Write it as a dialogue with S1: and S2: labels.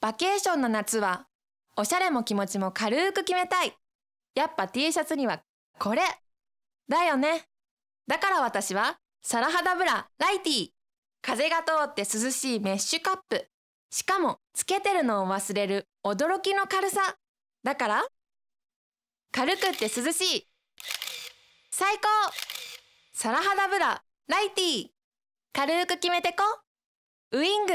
S1: バケーションの夏はおしゃれも気持ちも軽く決めたいやっぱ T シャツにはこれだよねだから私はサラハダブラライティ風が通って涼しいメッシュカップしかもつけてるのを忘れる驚きの軽さだから軽くって涼しい最高サラハダブラライティ軽く決めてこウイング